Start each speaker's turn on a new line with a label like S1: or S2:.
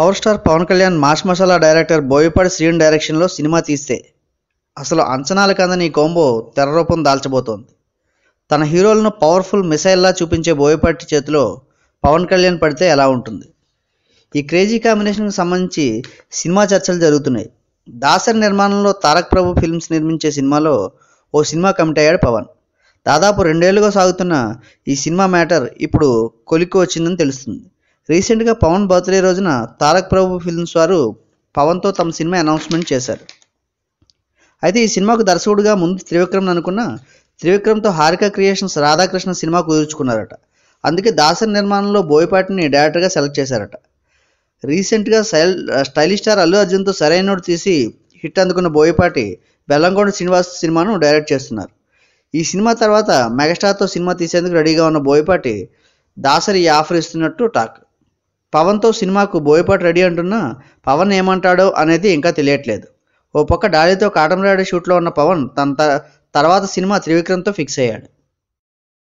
S1: power star Pawan Kalyan mass masala director Boyapati శ్రీన్ డైరెక్షన్లో cinema తీస్తే అసలు అంచనాల కందని ఈ కోంబో తెరరూపం దాల్చబోతోంది తన హీరోలను పవర్ఫుల్ మిసైల్లా చూపించే బోయపాటి చేతిలో పవన్ కళ్యాణ్ పడితే ఎలా ఉంటుంది ఈ క్రేజీ కాంబినేషన్కి సంబంధించి సినిమా చర్చలు జరుగుతున్నాయి దాసరి నిర్మాణంలో తారక్ ప్రభు ఫిల్మ్స్ నిర్మించే సినిమాలో ఓ సినిమా కమిట్ అయ్యాడు పవన్ దాదాపు రెండేళ్లుగా సాగుతున్న ఈ సినిమా మ్యాటర్ ఇప్పుడు కొలిక్కి వచ్చిందని తెలుస్తుంది రీసెంట్గా పవన్ బర్త్డే రోజున తారక్ ప్రభు ఫిల్మ్స్ వారు పవన్తో తమ సినిమా అనౌన్స్మెంట్ చేశారు అయితే ఈ సినిమాకు దర్శకుడిగా ముందు త్రివిక్రమ్ అనుకున్న త్రివిక్రమ్తో హారిక క్రియేషన్స్ రాధాకృష్ణ సినిమా కుదుర్చుకున్నారట అందుకే దాసరి నిర్మాణంలో బోయపాటిని డైరెక్టర్గా సెలెక్ట్ చేశారట రీసెంట్గా స్టైల్ స్టైలిష్ స్టార్ అల్లు అర్జున్తో సరైనోడు తీసి హిట్ అందుకున్న బోయపాటి బెల్లంకొండ శ్రీనివాస్ సినిమాను డైరెక్ట్ చేస్తున్నారు ఈ సినిమా తర్వాత మెగాస్టార్తో సినిమా తీసేందుకు రెడీగా ఉన్న బోయపాటి దాసరి ఆఫర్ ఇస్తున్నట్టు టాక్ పవన్తో సినిమాకు బోయపాటి రెడీ అంటున్నా పవన్ ఏమంటాడో అనేది ఇంకా తెలియట్లేదు ఓ పక్క డాలీతో కాటమరాడి షూట్లో ఉన్న పవన్ తన తర్వాత సినిమా త్రివిక్రమ్తో ఫిక్స్ అయ్యాడు